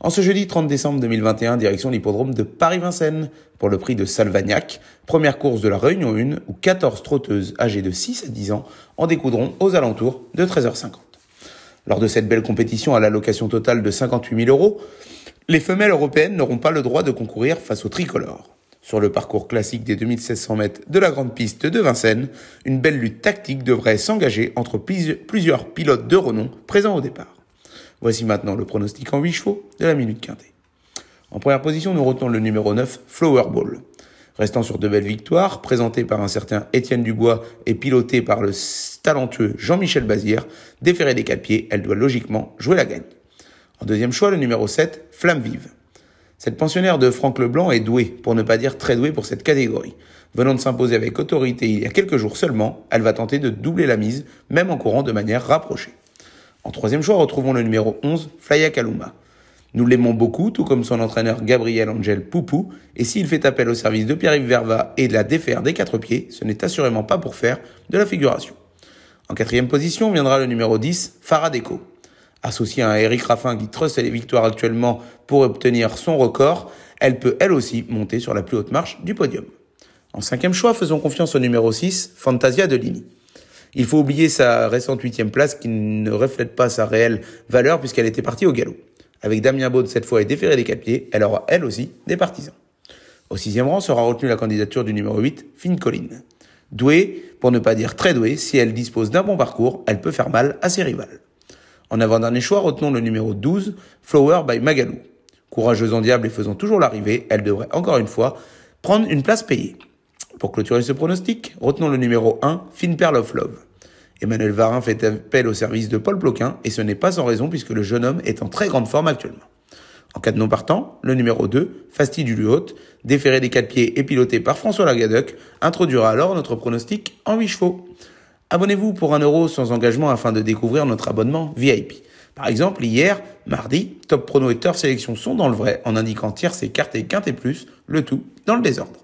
En ce jeudi 30 décembre 2021, direction l'hippodrome de Paris-Vincennes pour le prix de Salvagnac, première course de la Réunion 1 où 14 trotteuses âgées de 6 à 10 ans en découdront aux alentours de 13h50. Lors de cette belle compétition à l'allocation totale de 58 000 euros, les femelles européennes n'auront pas le droit de concourir face aux tricolores. Sur le parcours classique des 2600 mètres de la grande piste de Vincennes, une belle lutte tactique devrait s'engager entre plusieurs pilotes de renom présents au départ. Voici maintenant le pronostic en 8 chevaux de la minute quintée. En première position, nous retenons le numéro 9, Flowerball. Restant sur de belles victoires, présentée par un certain Étienne Dubois et piloté par le talentueux Jean-Michel Bazière, déféré des 4 pieds, elle doit logiquement jouer la gagne. En deuxième choix, le numéro 7, Flamme Vive. Cette pensionnaire de Franck Leblanc est douée, pour ne pas dire très douée pour cette catégorie. Venant de s'imposer avec autorité il y a quelques jours seulement, elle va tenter de doubler la mise, même en courant de manière rapprochée. En troisième choix, retrouvons le numéro 11, Flaya Kaluma. Nous l'aimons beaucoup, tout comme son entraîneur Gabriel Angel Poupou, et s'il fait appel au service de Pierre-Yves Verva et de la défaire des quatre pieds, ce n'est assurément pas pour faire de la figuration. En quatrième position viendra le numéro 10, Faradeco. Associé à Eric Raffin qui truste les victoires actuellement pour obtenir son record, elle peut elle aussi monter sur la plus haute marche du podium. En cinquième choix, faisons confiance au numéro 6, Fantasia Delini. Il faut oublier sa récente huitième place qui ne reflète pas sa réelle valeur puisqu'elle était partie au galop. Avec Damien Baud cette fois et déféré des capiers, elle aura elle aussi des partisans. Au sixième rang sera retenue la candidature du numéro 8, Finn Collin. Douée, pour ne pas dire très douée, si elle dispose d'un bon parcours, elle peut faire mal à ses rivales. En avant-dernier choix, retenons le numéro 12, Flower by Magalou. Courageuse en diable et faisant toujours l'arrivée, elle devrait encore une fois prendre une place payée. Pour clôturer ce pronostic, retenons le numéro 1, of Love. Emmanuel Varin fait appel au service de Paul Ploquin et ce n'est pas sans raison puisque le jeune homme est en très grande forme actuellement. En cas de non partant, le numéro 2, Fasti du haute déféré des quatre pieds et piloté par François Lagadec, introduira alors notre pronostic en 8 chevaux. Abonnez-vous pour un euro sans engagement afin de découvrir notre abonnement VIP. Par exemple, hier, mardi, Top Prono et Turf Sélection sont dans le vrai en indiquant tiers, et cartes et quintes et plus, le tout dans le désordre.